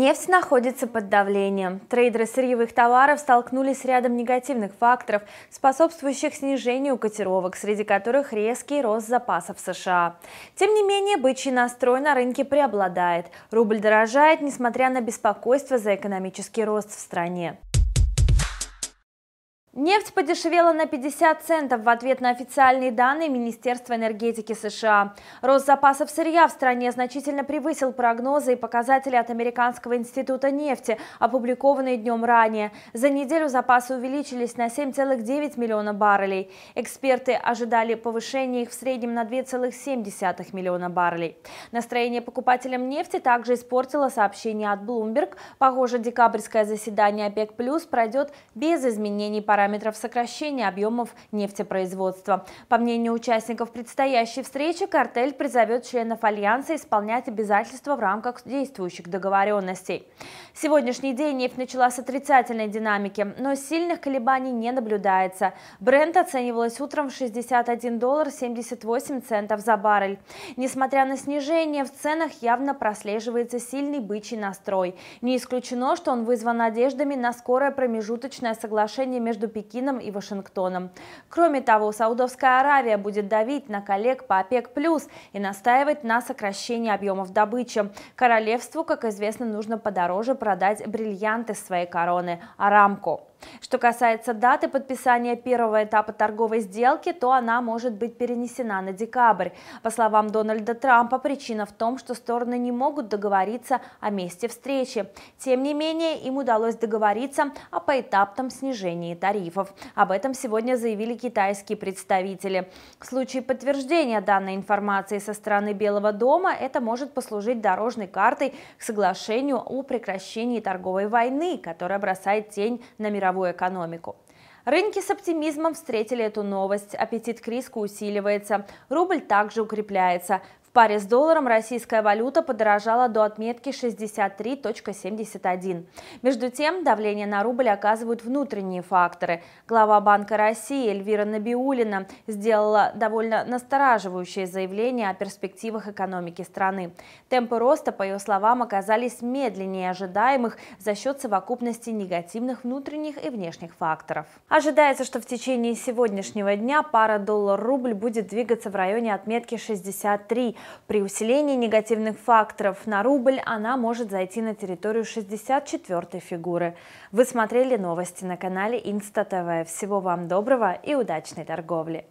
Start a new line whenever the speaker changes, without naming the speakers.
Нефть находится под давлением. Трейдеры сырьевых товаров столкнулись с рядом негативных факторов, способствующих снижению котировок, среди которых резкий рост запасов США. Тем не менее, бычий настрой на рынке преобладает. Рубль дорожает, несмотря на беспокойство за экономический рост в стране. Нефть подешевела на 50 центов в ответ на официальные данные Министерства энергетики США. Рост запасов сырья в стране значительно превысил прогнозы и показатели от Американского института нефти, опубликованные днем ранее. За неделю запасы увеличились на 7,9 миллиона баррелей. Эксперты ожидали повышения их в среднем на 2,7 миллиона баррелей. Настроение покупателям нефти также испортило сообщение от Bloomberg. Похоже, декабрьское заседание ОПЕК+, пройдет без изменений параметров параметров сокращения объемов нефтепроизводства. По мнению участников предстоящей встречи, картель призовет членов Альянса исполнять обязательства в рамках действующих договоренностей. Сегодняшний день нефть начала с отрицательной динамики, но сильных колебаний не наблюдается. Бренд оценивалась утром в 61 доллар 78 центов за баррель. Несмотря на снижение, в ценах явно прослеживается сильный бычий настрой. Не исключено, что он вызван надеждами на скорое промежуточное соглашение между Пекином и Вашингтоном. Кроме того, Саудовская Аравия будет давить на коллег по ОПЕК+, и настаивать на сокращении объемов добычи. Королевству, как известно, нужно подороже продать бриллианты своей короны – Арамку. Что касается даты подписания первого этапа торговой сделки, то она может быть перенесена на декабрь. По словам Дональда Трампа, причина в том, что стороны не могут договориться о месте встречи. Тем не менее, им удалось договориться о поэтапном снижении тарифов. Об этом сегодня заявили китайские представители. В случае подтверждения данной информации со стороны Белого дома, это может послужить дорожной картой к соглашению о прекращении торговой войны, которая бросает тень на мировой мировую экономику. Рынки с оптимизмом встретили эту новость. Аппетит к риску усиливается. Рубль также укрепляется. В паре с долларом российская валюта подорожала до отметки 63.71. Между тем, давление на рубль оказывают внутренние факторы. Глава Банка России Эльвира Набиулина сделала довольно настораживающее заявление о перспективах экономики страны. Темпы роста, по ее словам, оказались медленнее ожидаемых за счет совокупности негативных внутренних и внешних факторов. Ожидается, что в течение сегодняшнего дня пара доллар-рубль будет двигаться в районе отметки 63 при усилении негативных факторов на рубль она может зайти на территорию 64 фигуры. Вы смотрели новости на канале Инста ТВ. Всего вам доброго и удачной торговли!